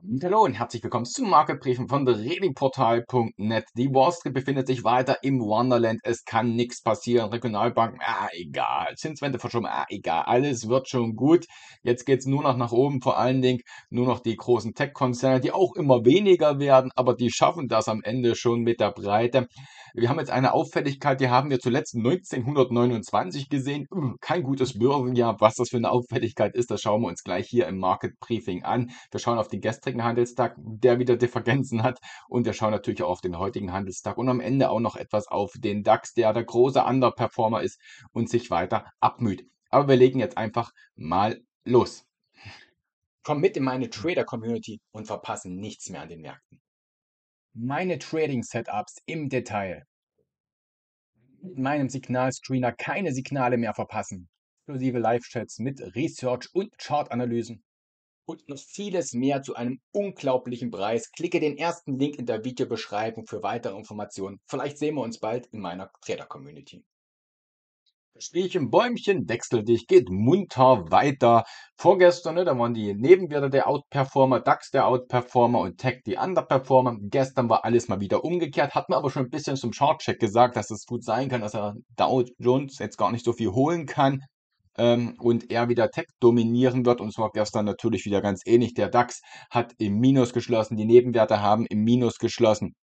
Und hallo und herzlich willkommen zum Marketbriefen von ReadyPortal.net. Die Wall Street befindet sich weiter im Wonderland. Es kann nichts passieren. Regionalbanken, ah, egal. Zinswende verschoben, ah, egal. Alles wird schon gut. Jetzt geht's nur noch nach oben. Vor allen Dingen nur noch die großen Tech-Konzerne, die auch immer weniger werden, aber die schaffen das am Ende schon mit der Breite. Wir haben jetzt eine Auffälligkeit, die haben wir zuletzt 1929 gesehen. Hm, kein gutes Börsenjahr. Was das für eine Auffälligkeit ist, das schauen wir uns gleich hier im Market Briefing an. Wir schauen auf die gestrige gestrigen Handelstag, der wieder Differenzen hat. Und wir schauen natürlich auch auf den heutigen Handelstag und am Ende auch noch etwas auf den DAX, der der große Underperformer ist und sich weiter abmüht. Aber wir legen jetzt einfach mal los. Komm mit in meine Trader-Community und verpassen nichts mehr an den Märkten. Meine Trading-Setups im Detail. Mit meinem Signalscreener keine Signale mehr verpassen. Inklusive Live-Chats mit Research und Chart-Analysen und noch vieles mehr zu einem unglaublichen Preis. Klicke den ersten Link in der Videobeschreibung für weitere Informationen. Vielleicht sehen wir uns bald in meiner Trader-Community. Spielchen, Bäumchen, wechsel dich, geht munter weiter. Vorgestern, ne, da waren die Nebenwerte der Outperformer, DAX der Outperformer und Tech die Underperformer. Gestern war alles mal wieder umgekehrt, hat man aber schon ein bisschen zum Chartcheck gesagt, dass es gut sein kann, dass er Dow Jones jetzt gar nicht so viel holen kann ähm, und er wieder Tech dominieren wird. Und zwar war gestern natürlich wieder ganz ähnlich. Der DAX hat im Minus geschlossen, die Nebenwerte haben im Minus geschlossen.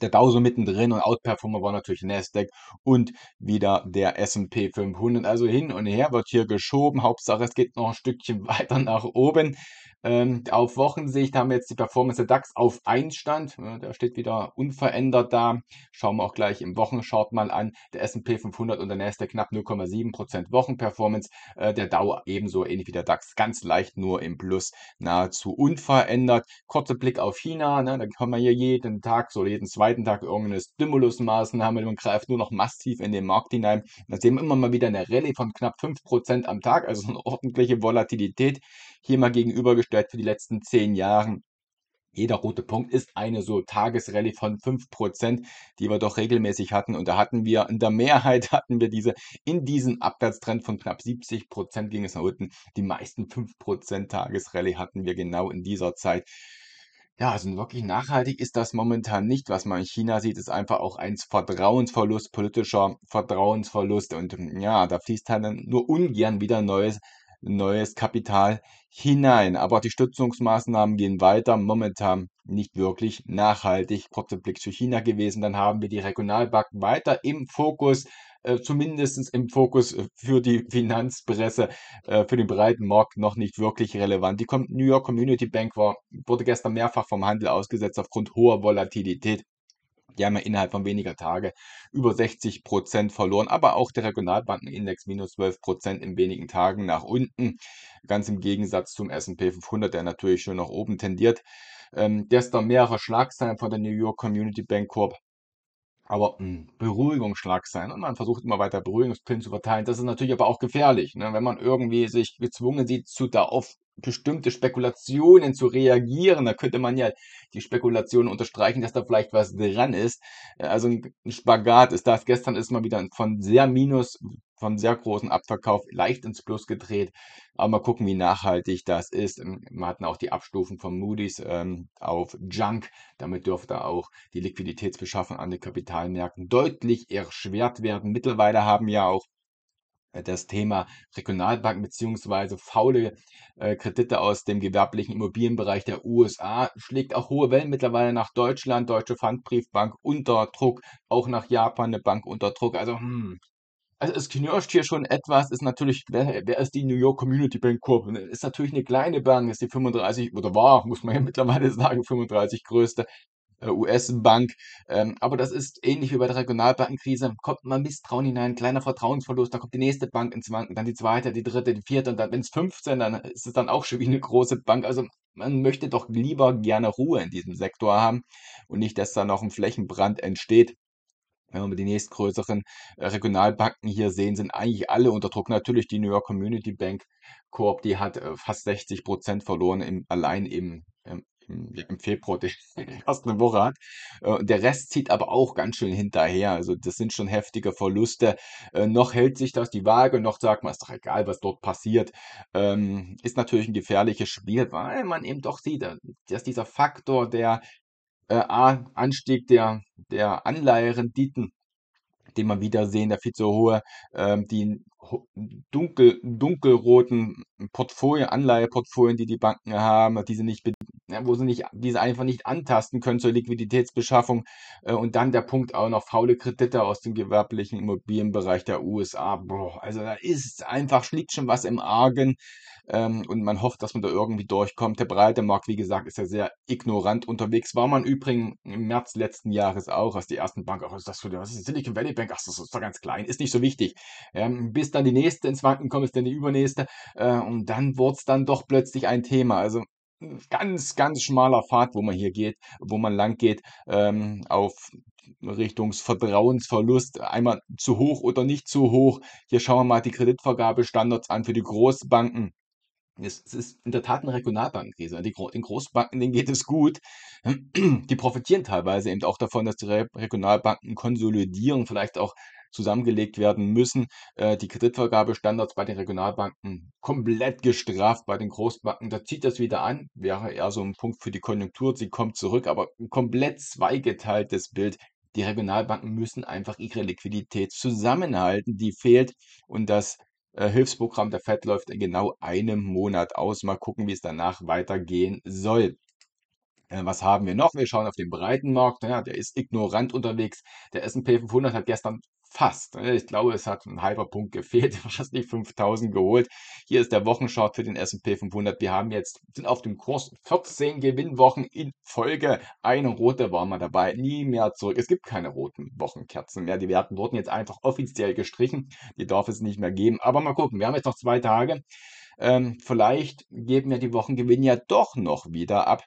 Der Dow so mittendrin und Outperformer war natürlich Nasdaq und wieder der S&P 500. Also hin und her wird hier geschoben. Hauptsache, es geht noch ein Stückchen weiter nach oben. Ähm, auf Wochensicht haben wir jetzt die Performance der DAX auf 1 Stand. der steht wieder unverändert da. Schauen wir auch gleich im Wochenchart mal an. Der S&P 500 und der Nasdaq knapp 0,7% Wochenperformance. Äh, der Dow ebenso ähnlich wie der DAX. Ganz leicht nur im Plus. Nahezu unverändert. Kurzer Blick auf China. Ne? Dann kann man hier jeden Tag, so jeden zweiten zweiten Tag irgendeine Stimulusmaßnahme und greift nur noch massiv in den Markt hinein. Da sehen wir immer mal wieder eine Rallye von knapp 5% am Tag, also eine ordentliche Volatilität hier mal gegenübergestellt für die letzten zehn Jahre. Jeder rote Punkt ist eine so Tagesrallye von 5%, die wir doch regelmäßig hatten. Und da hatten wir, in der Mehrheit hatten wir diese, in diesem Abwärtstrend von knapp 70% ging es nach unten. Die meisten 5% Tagesrallye hatten wir genau in dieser Zeit. Ja, also wirklich nachhaltig ist das momentan nicht. Was man in China sieht, ist einfach auch ein Vertrauensverlust, politischer Vertrauensverlust. Und hm, ja, da fließt halt dann nur ungern wieder neues, neues Kapital hinein. Aber die Stützungsmaßnahmen gehen weiter. Momentan nicht wirklich nachhaltig. Kurzer Blick zu China gewesen. Dann haben wir die Regionalbank weiter im Fokus. Äh, zumindest im Fokus äh, für die Finanzpresse, äh, für den breiten Markt noch nicht wirklich relevant. Die New York Community Bank war, wurde gestern mehrfach vom Handel ausgesetzt aufgrund hoher Volatilität. Die haben ja innerhalb von weniger Tage über 60 Prozent verloren, aber auch der Regionalbankenindex minus 12 Prozent in wenigen Tagen nach unten. Ganz im Gegensatz zum S&P 500, der natürlich schon nach oben tendiert. Ähm, gestern mehrere Schlagzeilen von der New York Community Bank Corp aber ein hm, Beruhigungsschlag sein. Und man versucht immer weiter Beruhigungspillen zu verteilen. Das ist natürlich aber auch gefährlich, ne? wenn man irgendwie sich gezwungen sieht, zu da auf bestimmte Spekulationen zu reagieren. Da könnte man ja die Spekulationen unterstreichen, dass da vielleicht was dran ist. Äh, also ein Spagat ist das. Gestern ist mal wieder von sehr minus, von sehr großen Abverkauf leicht ins Plus gedreht. Aber mal gucken, wie nachhaltig das ist. Ähm, wir hatten auch die Abstufen von Moody's ähm, auf Junk. Damit dürfte auch die Liquiditätsbeschaffung an den Kapitalmärkten deutlich erschwert werden. Mittlerweile haben ja auch äh, das Thema Regionalbanken bzw. faule äh, Kredite aus dem gewerblichen Immobilienbereich der USA schlägt auch hohe Wellen mittlerweile nach Deutschland, Deutsche Pfandbriefbank unter Druck, auch nach Japan eine Bank unter Druck. Also, hm. Also es knirscht hier schon etwas, ist natürlich, wer, wer ist die New York Community Bank Corp? Ist natürlich eine kleine Bank, ist die 35, oder war, muss man ja mittlerweile sagen, 35 größte äh, US-Bank. Ähm, aber das ist ähnlich wie bei der Regionalbankenkrise. Kommt mal Misstrauen hinein, kleiner Vertrauensverlust, dann kommt die nächste Bank ins Wanken, dann die zweite, die dritte, die vierte und dann, wenn es 15, dann ist es dann auch schon wie eine große Bank. Also man möchte doch lieber gerne Ruhe in diesem Sektor haben und nicht, dass da noch ein Flächenbrand entsteht. Wenn wir die nächstgrößeren äh, Regionalbanken hier sehen, sind eigentlich alle unter Druck. Natürlich die New York Community Bank Corp, die hat äh, fast 60 Prozent verloren, im, allein im, im ähm, im Februar die fast eine Woche hat. Äh, der Rest zieht aber auch ganz schön hinterher. Also das sind schon heftige Verluste. Äh, noch hält sich das die Waage, noch sagt man, ist doch egal, was dort passiert. Ähm, ist natürlich ein gefährliches Spiel, weil man eben doch sieht, äh, dass dieser Faktor der Anstieg der, der Anleiherenditen den man wieder sehen, der viel zu hohe, ähm, die dunkel, dunkelroten Portfolien, Anleiheportfolien, die die Banken haben, die sie nicht, wo sie nicht, die einfach nicht antasten können zur Liquiditätsbeschaffung. Äh, und dann der Punkt auch noch faule Kredite aus dem gewerblichen Immobilienbereich der USA. Boah, also da ist einfach, liegt schon was im Argen. Ähm, und man hofft, dass man da irgendwie durchkommt. Der breite Markt, wie gesagt, ist ja sehr ignorant unterwegs. War man übrigens im März letzten Jahres auch, als die ersten Banken, auch, ist das, was ist Silicon Valley Bank? Ach, das ist doch ganz klein, ist nicht so wichtig. Ähm, bis ist dann die nächste ins Wanken kommen, ist dann die übernächste. Äh, und dann wurde es dann doch plötzlich ein Thema. Also ein hm, ganz, ganz schmaler Pfad, wo man hier geht, wo man lang geht, ähm, auf Richtungs Vertrauensverlust, einmal zu hoch oder nicht zu hoch. Hier schauen wir mal die Kreditvergabestandards an für die Großbanken. Es, ist in der Tat eine Regionalbankenkrise. den Großbanken, denen geht es gut. Die profitieren teilweise eben auch davon, dass die Regionalbanken konsolidieren, vielleicht auch zusammengelegt werden müssen. Äh, die Kreditvergabestandards bei den Regionalbanken komplett gestraft, bei den Großbanken, da zieht das wieder an, wäre eher so ein Punkt für die Konjunktur, sie kommt zurück, aber ein komplett zweigeteiltes Bild. Die Regionalbanken müssen einfach ihre Liquidität zusammenhalten, die fehlt und das äh, Hilfsprogramm der FED läuft in genau einem Monat aus. Mal gucken, wie es danach weitergehen soll. Äh, was haben wir noch? Wir schauen auf den breiten Markt. Naja, der ist ignorant unterwegs. Der S&P 500 hat gestern Fast. Ne? Ich glaube, es hat ein halber Punkt gefehlt. Fast nicht 5000 geholt. Hier ist der Wochenchart für den S&P 500. Wir haben jetzt, sind auf dem Kurs 14 Gewinnwochen in Folge. Eine rote war mal dabei. Nie mehr zurück. Es gibt keine roten Wochenkerzen mehr. Die Werten wurden jetzt einfach offiziell gestrichen. Die darf es nicht mehr geben. Aber mal gucken. Wir haben jetzt noch zwei Tage. Ähm, vielleicht geben wir die Wochengewinn ja doch noch wieder ab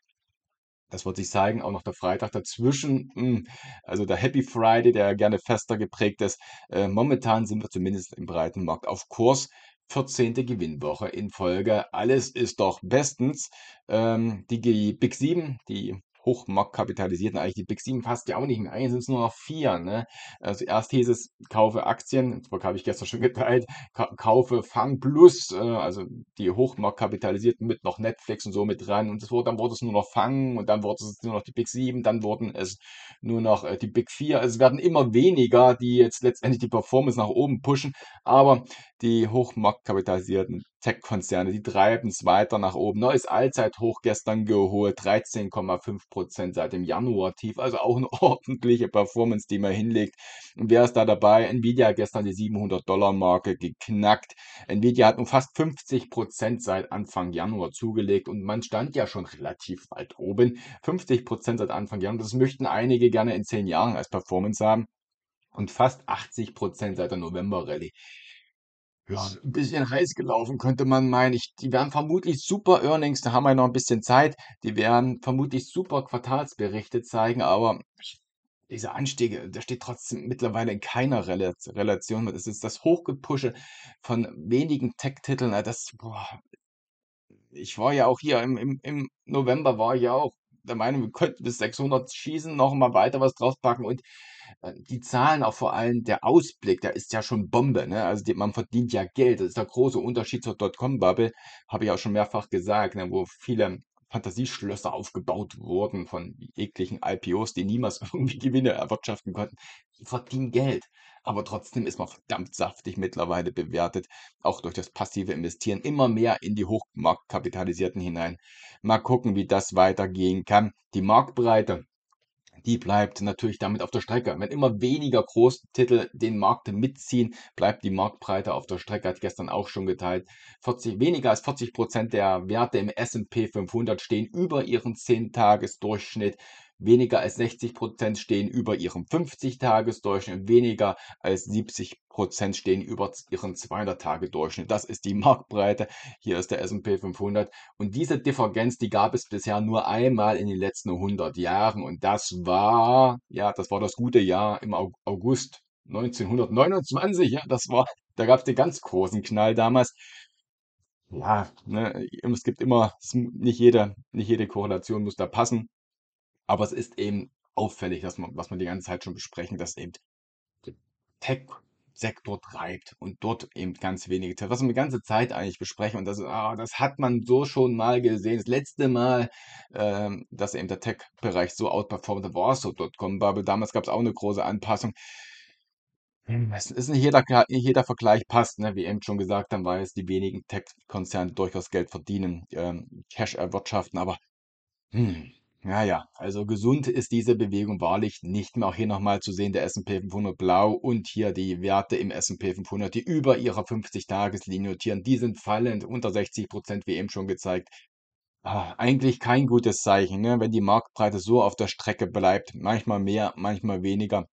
das wird sich zeigen, auch noch der Freitag dazwischen. Hm, also der Happy Friday, der gerne fester geprägt ist. Äh, momentan sind wir zumindest im breiten Markt auf Kurs. 14. Gewinnwoche in Folge. Alles ist doch bestens. Ähm, die Big 7, die hochmarktkapitalisierten, eigentlich die Big 7 passt ja auch nicht mehr. Eigentlich sind es nur noch vier. Ne? Also erst hieß es, kaufe Aktien, das habe ich gestern schon geteilt, ka kaufe Fang Plus, äh, also die hochmarktkapitalisierten mit noch Netflix und so mit dran. Und das wurde, dann wurde es nur noch Fang und dann wurde es nur noch die Big 7, dann wurden es nur noch äh, die Big 4. Also es werden immer weniger, die jetzt letztendlich die Performance nach oben pushen. Aber die hochmarktkapitalisierten Tech-Konzerne, die treiben es weiter nach oben. Neues Allzeithoch gestern geholt, 13,5 Prozent seit dem Januar-Tief, also auch eine ordentliche Performance, die man hinlegt. Und wer ist da dabei? Nvidia hat gestern die 700-Dollar-Marke geknackt. Nvidia hat nun fast 50 Prozent seit Anfang Januar zugelegt und man stand ja schon relativ weit oben. 50 Prozent seit Anfang Januar, das möchten einige gerne in 10 Jahren als Performance haben und fast 80 Prozent seit der November-Rallye. Ja, ein bisschen heiß gelaufen, könnte man meinen. Ich die werden vermutlich super Earnings, da haben wir noch ein bisschen Zeit. Die werden vermutlich super Quartalsberichte zeigen, aber diese Anstiege, das steht trotzdem mittlerweile in keiner Relation. Es ist das Hochgepusche von wenigen Tech-Titeln, das boah. Ich war ja auch hier im im im November war ich ja auch der Meinung, wir könnten bis 600 schießen, noch mal weiter was draufpacken und äh, die Zahlen, auch vor allem der Ausblick, der ist ja schon Bombe. Ne? Also die, man verdient ja Geld. Das ist der große Unterschied zur Dotcom-Bubble, habe ich auch schon mehrfach gesagt, ne? wo viele Fantasieschlösser aufgebaut wurden von ekligen IPOs, die niemals irgendwie Gewinne erwirtschaften konnten. Die verdienen Geld. Aber trotzdem ist man verdammt saftig mittlerweile bewertet, auch durch das passive Investieren immer mehr in die Hochmarktkapitalisierten hinein. Mal gucken, wie das weitergehen kann. Die Marktbreite die bleibt natürlich damit auf der Strecke. Wenn immer weniger Großtitel den Markt mitziehen, bleibt die Marktbreite auf der Strecke, hat gestern auch schon geteilt. 40, weniger als 40 Prozent der Werte im S&P 500 stehen über ihren 10-Tages-Durchschnitt. Weniger als 60 Prozent stehen über ihrem 50-Tages-Durchschnitt, weniger als 70 Prozent stehen über ihren 200-Tage-Durchschnitt. Das ist die Marktbreite. Hier ist der S&P 500. Und diese Differenz, die gab es bisher nur einmal in den letzten 100 Jahren. Und das war, ja, das war das gute Jahr im August 1929. Ja, das war, da gab es den ganz großen Knall damals ja, ne, es gibt immer, nicht jede, nicht jede Korrelation muss da passen. Aber es ist eben auffällig, dass man, was wir die ganze Zeit schon besprechen, dass eben der Tech-Sektor treibt und dort eben ganz wenige Tests, was wir die ganze Zeit eigentlich besprechen und das, ah, das hat man so schon mal gesehen. Das letzte Mal, ähm, dass eben der Tech-Bereich so outperformt war so .com Bubble. Damals gab es auch eine große Anpassung. Hm, es ist nicht jeder, jeder Vergleich passt, ne? wie eben schon gesagt dann weil es die wenigen Tech-Konzerne durchaus Geld verdienen, ähm, Cash erwirtschaften, aber hm, naja, also gesund ist diese Bewegung wahrlich nicht mehr. Auch hier nochmal zu sehen, der S&P 500 blau und hier die Werte im S&P 500, die über ihrer 50-Tages-Linie notieren, die sind fallend, unter 60 Prozent, wie eben schon gezeigt. Ah, eigentlich kein gutes Zeichen, ne? wenn die Marktbreite so auf der Strecke bleibt, manchmal mehr, manchmal weniger.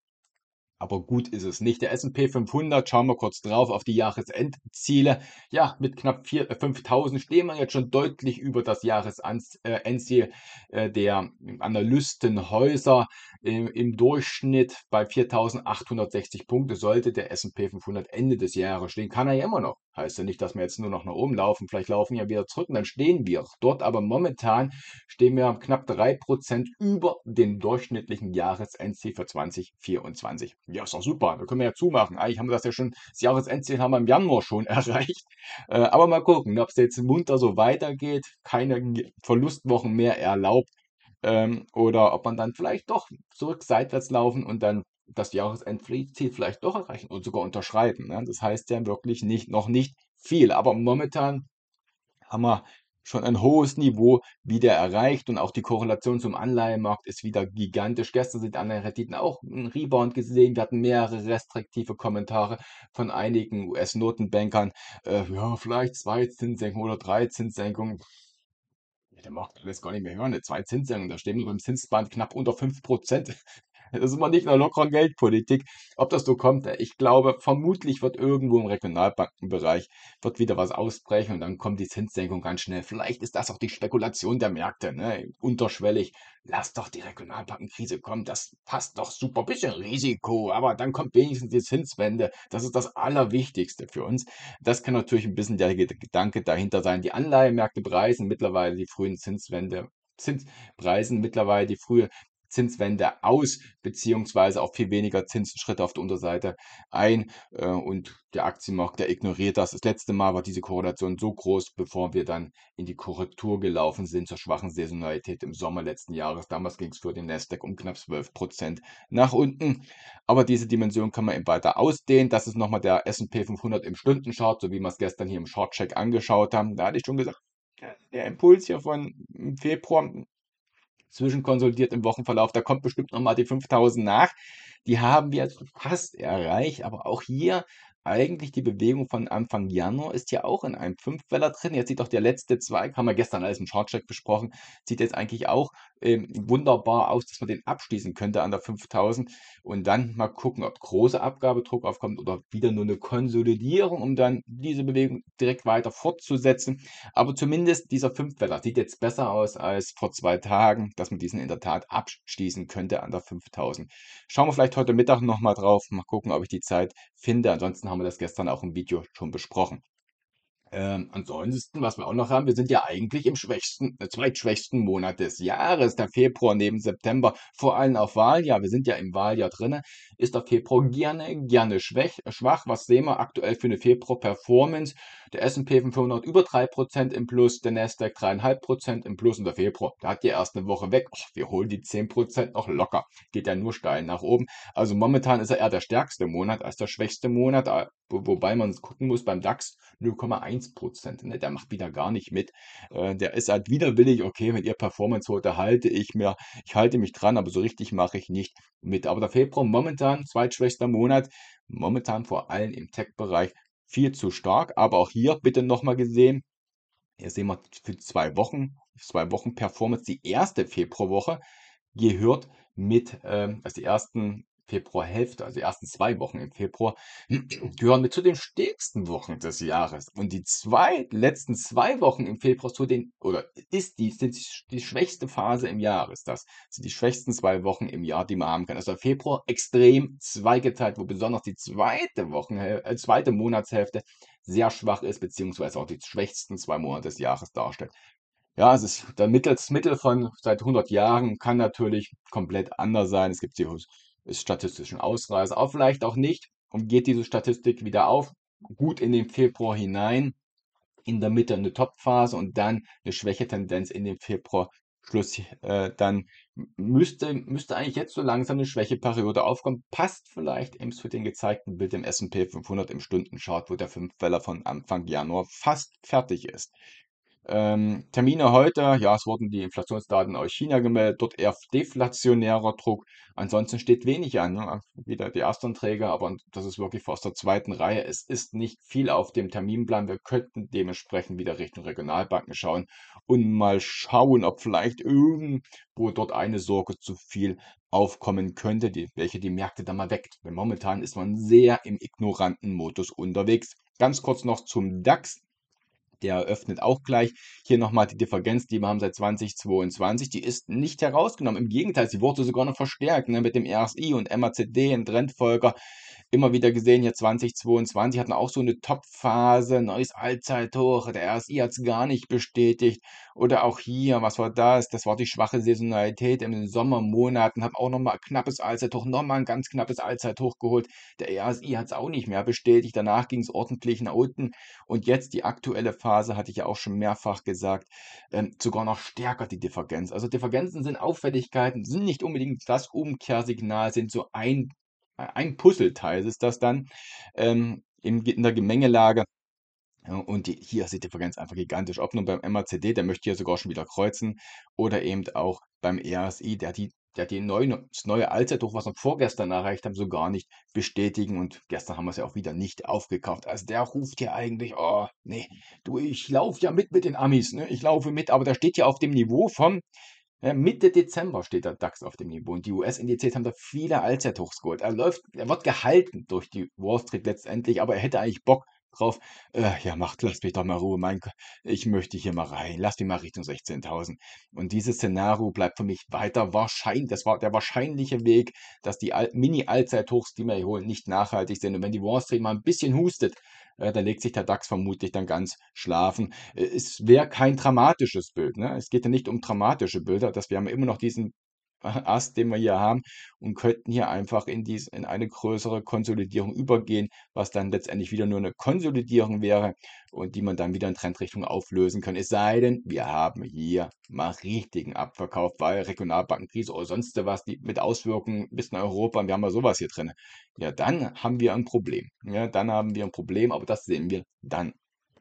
Aber gut ist es nicht. Der S&P 500, schauen wir kurz drauf auf die Jahresendziele. Ja, mit knapp 5000 äh, stehen wir jetzt schon deutlich über das Jahresendziel äh, der Analystenhäuser. Im, ähm, Im Durchschnitt bei 4860 Punkte sollte der S&P 500 Ende des Jahres stehen. Kann er ja immer noch. Heißt ja nicht, dass wir jetzt nur noch nach oben laufen, vielleicht laufen wir ja wieder zurück und dann stehen wir dort. Aber momentan stehen wir knapp drei Prozent über dem durchschnittlichen Jahresendziel für 2024. Ja, ist doch super, da können wir ja zumachen. Eigentlich haben wir das ja schon, das Jahresendziel haben wir im Januar schon erreicht. Äh, aber mal gucken, ob es jetzt munter so weitergeht, keine Verlustwochen mehr erlaubt ähm, oder ob man dann vielleicht doch zurück seitwärts laufen und dann das Jahresendziel vielleicht doch erreichen und sogar unterschreiten. Ne? Das heißt ja wirklich nicht, noch nicht viel. Aber momentan haben wir schon ein hohes Niveau wieder erreicht und auch die Korrelation zum Anleihenmarkt ist wieder gigantisch. Gestern sind Anleihenrenditen auch ein Rebound gesehen. Wir hatten mehrere restriktive Kommentare von einigen US-Notenbankern. Äh, ja, vielleicht zwei Zinssenkungen oder drei Zinssenkungen. der Markt lässt gar nicht mehr hören. zwei Zinssenkungen, da stehen wir beim Zinsband knapp unter 5%. Das ist immer nicht eine lockere Geldpolitik. Ob das so kommt, äh, ich glaube, vermutlich wird irgendwo im Regionalbankenbereich wird wieder was ausbrechen und dann kommt die Zinssenkung ganz schnell. Vielleicht ist das auch die Spekulation der Märkte, ne? unterschwellig. Lass doch die Regionalbankenkrise kommen, das passt doch super. Bisschen Risiko, aber dann kommt wenigstens die Zinswende. Das ist das Allerwichtigste für uns. Das kann natürlich ein bisschen der Gedanke dahinter sein. Die Anleihenmärkte preisen mittlerweile die frühen Zinswende Zinspreisen mittlerweile die frühe Zinswende aus, beziehungsweise auch viel weniger Zinsschritte auf der Unterseite ein. Äh, und der Aktienmarkt, der ignoriert das. Das letzte Mal war diese Korrelation so groß, bevor wir dann in die Korrektur gelaufen sind zur schwachen Saisonalität im Sommer letzten Jahres. Damals ging es für den Nasdaq um knapp 12 Prozent nach unten. Aber diese Dimension kann man eben weiter ausdehnen. Das ist nochmal der S&P 500 im Stundenchart, so wie wir es gestern hier im Shortcheck angeschaut haben. Da hatte ich schon gesagt, der Impuls hier von Februar zwischenkonsolidiert im Wochenverlauf. Da kommt bestimmt nochmal die 5000 nach. Die haben wir fast erreicht, aber auch hier eigentlich die Bewegung von Anfang Januar ist ja auch in einem Fünfweller drin. Jetzt sieht doch der letzte Zweig, haben wir gestern alles im Shortcheck besprochen, sieht jetzt eigentlich auch ähm, wunderbar aus, dass man den abschließen könnte an der 5000 und dann mal gucken, ob großer Abgabedruck aufkommt oder wieder nur eine Konsolidierung, um dann diese Bewegung direkt weiter fortzusetzen. Aber zumindest dieser Fünfweller sieht jetzt besser aus als vor zwei Tagen, dass man diesen in der Tat abschließen könnte an der 5000. Schauen wir vielleicht heute Mittag nochmal drauf, mal gucken, ob ich die Zeit finde. Ansonsten haben wir das gestern auch im Video schon besprochen. Ähm, ansonsten, was wir auch noch haben, wir sind ja eigentlich im schwächsten, äh, zweitschwächsten Monat des Jahres. Der Februar neben September, vor allem auf Wahljahr, wir sind ja im Wahljahr drinne, ist der Februar gerne, gerne schwäch, schwach. Was sehen wir aktuell für eine Februar-Performance? Der S&P 500 über 3% im Plus, der Nasdaq 3,5% im Plus und der Februar, da hat die erst eine Woche weg. Och, wir holen die 10% noch locker. Geht ja nur steil nach oben. Also momentan ist er eher der stärkste Monat als der schwächste Monat. Wo, wobei man gucken muss, beim DAX 0,1 Prozent. Ne? Der macht wieder gar nicht mit. Äh, der ist halt widerwillig, okay, wenn ihr Performance holt, da halte ich mir, ich halte mich dran, aber so richtig mache ich nicht mit. Aber der Februar momentan, zweitschwächster Monat, momentan vor allem im Tech-Bereich viel zu stark. Aber auch hier bitte nochmal gesehen, hier sehen wir für zwei Wochen, zwei Wochen Performance, die erste Februarwoche gehört mit, ähm, also die ersten Februarhälfte, also die ersten zwei Wochen im Februar, gehören mit zu den stärksten Wochen des Jahres. Und die zwei, letzten zwei Wochen im Februar zu den, oder ist die, sind die schwächste Phase im Jahr, ist das. Sind die schwächsten zwei Wochen im Jahr, die man haben kann. Also Februar extrem zweigeteilt, wo besonders die zweite Wochen, äh, äh zweite Monatshälfte sehr schwach ist, beziehungsweise auch die schwächsten zwei Monate des Jahres darstellt. Ja, es ist der Mittel, von seit 100 Jahren, kann natürlich komplett anders sein. Es gibt die ist statistischen Ausreißer, auch vielleicht auch nicht und geht diese Statistik wieder auf, gut in den Februar hinein, in der Mitte eine Topphase und dann eine Tendenz in den Februar Schluss, äh, dann müsste, müsste eigentlich jetzt so langsam eine Schwächeperiode aufkommen. Passt vielleicht im zu den gezeigten Bild im S&P 500 im Stundenchart, wo der Fünfweller von Anfang Januar fast fertig ist. Ähm, Termine heute, ja, es wurden die Inflationsdaten aus China gemeldet, dort eher deflationärer Druck. Ansonsten steht wenig an, ne? wieder die ersten Träger, aber das ist wirklich aus der zweiten Reihe. Es ist nicht viel auf dem Terminplan. Wir könnten dementsprechend wieder Richtung Regionalbanken schauen und mal schauen, ob vielleicht irgendwo dort eine Sorge zu viel aufkommen könnte, die, welche die Märkte da mal weckt. Denn momentan ist man sehr im ignoranten Modus unterwegs. Ganz kurz noch zum DAX. Der öffnet auch gleich. Hier nochmal die Differenz, die wir haben seit 2022, die ist nicht herausgenommen. Im Gegenteil, sie wurde sogar noch verstärkt ne, mit dem RSI und MACD, in Trendfolger. Immer wieder gesehen, hier 2022 hatten auch so eine Topphase, neues Allzeithoch. Der RSI hat es gar nicht bestätigt. Oder auch hier, was war das? Das war die schwache Saisonalität in den Sommermonaten. Haben auch nochmal knappes Allzeithoch, nochmal ein ganz knappes Allzeithoch geholt. Der RSI hat es auch nicht mehr bestätigt. Danach ging es ordentlich nach unten. Und jetzt die aktuelle Phase Phase, hatte ich ja auch schon mehrfach gesagt, ähm, sogar noch stärker die Divergenz. Also Divergenzen sind Auffälligkeiten, sind nicht unbedingt das Umkehrsignal, sind so ein, äh, ein Puzzleteil ist das dann ähm, in, in der Gemengelage. und die, hier ist die Differenz einfach gigantisch. Ob nun beim MACD, der möchte hier sogar schon wieder kreuzen, oder eben auch beim ERSI, der die ja, die neue, das neue Allzeithoch, was wir vorgestern erreicht haben, so gar nicht bestätigen. Und gestern haben wir es ja auch wieder nicht aufgekauft. Also der ruft ja eigentlich, oh, nee, du, ich laufe ja mit mit den Amis, ne? ich laufe mit, aber da steht ja auf dem Niveau von ja, Mitte Dezember steht der DAX auf dem Niveau und die US-Indizes haben da viele Allzeithochs geholt. Er läuft, er wird gehalten durch die Wall Street letztendlich, aber er hätte eigentlich Bock, drauf. Äh, ja, macht, lass mich doch mal Ruhe, mein, ich möchte hier mal rein, Lass mich mal Richtung 16.000. Und dieses Szenario bleibt für mich weiter wahrscheinlich, das war der wahrscheinliche Weg, dass die Mini-Allzeithochs, die wir hier holen, nicht nachhaltig sind. Und wenn die Wall Street mal ein bisschen hustet, äh, dann legt sich der DAX vermutlich dann ganz schlafen. Äh, es wäre kein dramatisches Bild. Ne? Es geht ja nicht um dramatische Bilder, dass wir haben immer noch diesen Ast, den wir hier haben, und könnten hier einfach in, dies, in eine größere Konsolidierung übergehen, was dann letztendlich wieder nur eine Konsolidierung wäre und die man dann wieder in Trendrichtung auflösen kann. Es sei denn, wir haben hier mal richtigen Abverkauf, weil Regionalbankenkrise oder sonst was die mit Auswirkungen bis nach Europa, und wir haben mal sowas hier drin. Ja, dann haben wir ein Problem. Ja, dann haben wir ein Problem, aber das sehen wir dann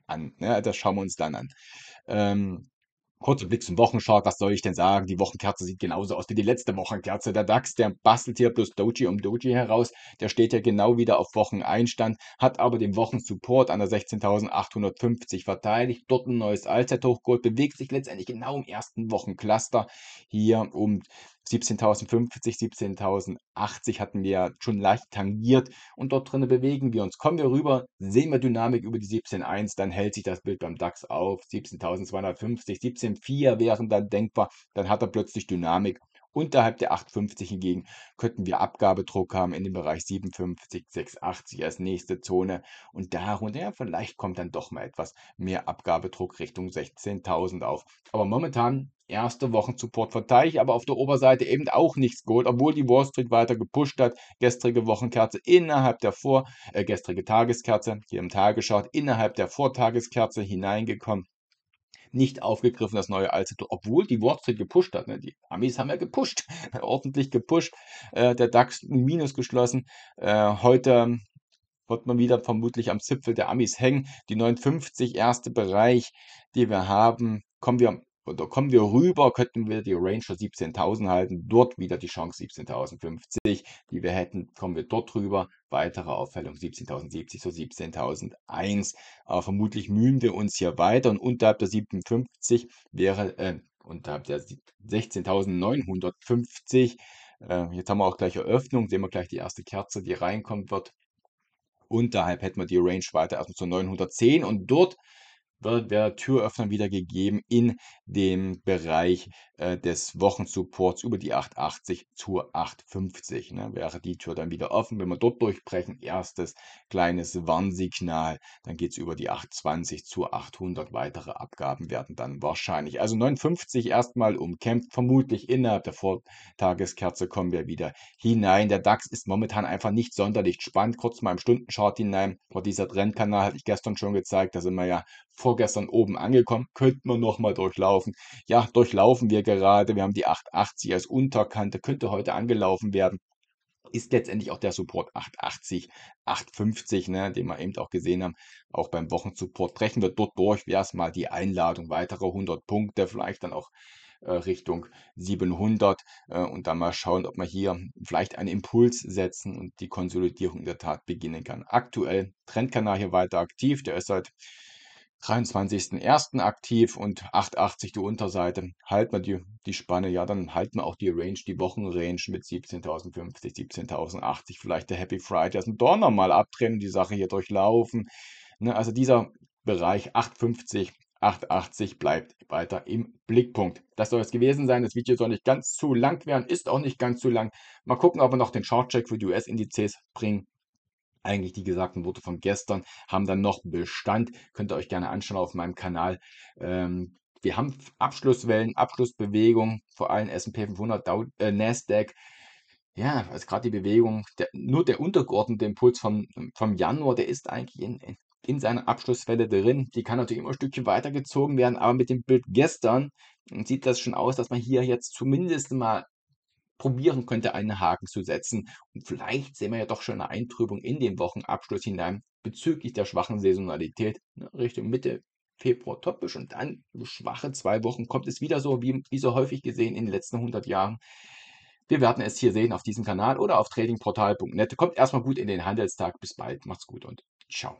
an. Ja, das schauen wir uns dann an. Ähm, kurzer Blick zum Wochenchart, was soll ich denn sagen? Die Wochenkerze sieht genauso aus wie die letzte Wochenkerze. Der DAX, der bastelt hier bloß Doji um Doji heraus. Der steht ja genau wieder auf Wocheneinstand, hat aber den Wochensupport an der 16.850 verteidigt, dort ein neues Allzeithochgold, bewegt sich letztendlich genau im ersten Wochencluster hier um 17.050, 17.080 hatten wir ja schon leicht tangiert und dort drinnen bewegen wir uns. Kommen wir rüber, sehen wir Dynamik über die 17.1, dann hält sich das Bild beim DAX auf. 17.250, 17.4 wären dann denkbar, dann hat er plötzlich Dynamik. Unterhalb der 850 hingegen könnten wir Abgabedruck haben in dem Bereich 57, 680 als nächste Zone und darunter, ja, vielleicht kommt dann doch mal etwas mehr Abgabedruck Richtung 16.000 auf. Aber momentan erste Wochen Support verteilt, aber auf der Oberseite eben auch nichts geholt, obwohl die Wall Street weiter gepusht hat. Gestrige Wochenkerze innerhalb der Vor, äh, gestrige Tageskerze, hier im Tag geschaut, innerhalb der Vortageskerze hineingekommen nicht aufgegriffen, das neue Allzeithoch, obwohl die Wall Street gepusht hat. Ne? Die Amis haben ja gepusht, ordentlich gepusht. Äh, der DAX Minus geschlossen. Äh, heute wird man wieder vermutlich am Zipfel der Amis hängen. Die 950, erste Bereich, die wir haben, kommen wir oder kommen wir rüber, könnten wir die Range für 17.000 halten, dort wieder die Chance 17.050, die wir hätten, kommen wir dort rüber, weitere Auffällung 17.070 zu 17.001. Aber vermutlich mühen wir uns hier weiter und unterhalb der 57 wäre, äh, unterhalb der 16.950, äh, jetzt haben wir auch gleich Eröffnung, sehen wir gleich die erste Kerze, die reinkommen wird. Unterhalb hätten wir die Range weiter erstmal zu 910 und dort wird der Türöffner wieder gegeben in dem Bereich äh, des Wochensupports über die 880 zur 850. Ne? Wäre die Tür dann wieder offen, wenn wir dort durchbrechen, erstes kleines Warnsignal, dann geht es über die 820 zur 800. Weitere Abgaben werden dann wahrscheinlich. Also 950 erstmal umkämpft, vermutlich innerhalb der Vortageskerze kommen wir wieder hinein. Der DAX ist momentan einfach nicht sonderlich spannend. Kurz mal im Stundenchart hinein, war dieser Trendkanal, hatte ich gestern schon gezeigt, da sind wir ja vorgestern oben angekommen, könnten wir nochmal durchlaufen. Ja, durchlaufen wir gerade, wir haben die 880 als Unterkante, könnte heute angelaufen werden ist letztendlich auch der Support 880, 850, ne, den wir eben auch gesehen haben, auch beim Wochensupport. Brechen wir dort durch, wäre es mal die Einladung, weitere 100 Punkte, vielleicht dann auch äh, Richtung 700 äh, und dann mal schauen, ob man hier vielleicht einen Impuls setzen und die Konsolidierung in der Tat beginnen kann. Aktuell Trendkanal hier weiter aktiv, der ist seit 23.01. aktiv und 880 die Unterseite. Halten wir die, die Spanne, ja, dann halten wir auch die Range, die Wochenrange mit 17.050, 17.080. Vielleicht der Happy Friday, das ist ein Dorn nochmal abtrennen, die Sache hier durchlaufen. Ne, also dieser Bereich 850, 880 bleibt weiter im Blickpunkt. Das soll es gewesen sein. Das Video soll nicht ganz zu lang werden, ist auch nicht ganz zu lang. Mal gucken, ob wir noch den Chartcheck für die US-Indizes bringen eigentlich die gesagten Worte von gestern haben dann noch Bestand. Könnt ihr euch gerne anschauen auf meinem Kanal. Ähm, wir haben Abschlusswellen, Abschlussbewegungen, vor allem S&P 500, Dow, äh, Nasdaq. Ja, also gerade die Bewegung, der, nur der untergeordnete Impuls vom, vom Januar, der ist eigentlich in, in, in seiner Abschlusswelle drin. Die kann natürlich immer ein Stückchen weitergezogen werden, aber mit dem Bild gestern sieht das schon aus, dass man hier jetzt zumindest mal probieren könnte, einen Haken zu setzen. Und vielleicht sehen wir ja doch schon eine Eintrübung in den Wochenabschluss hinein bezüglich der schwachen Saisonalität ne, Richtung Mitte Februar topisch und dann schwache zwei Wochen kommt es wieder so, wie, wie so häufig gesehen in den letzten 100 Jahren. Wir werden es hier sehen auf diesem Kanal oder auf tradingportal.net. Kommt erstmal gut in den Handelstag. Bis bald. Macht's gut und ciao.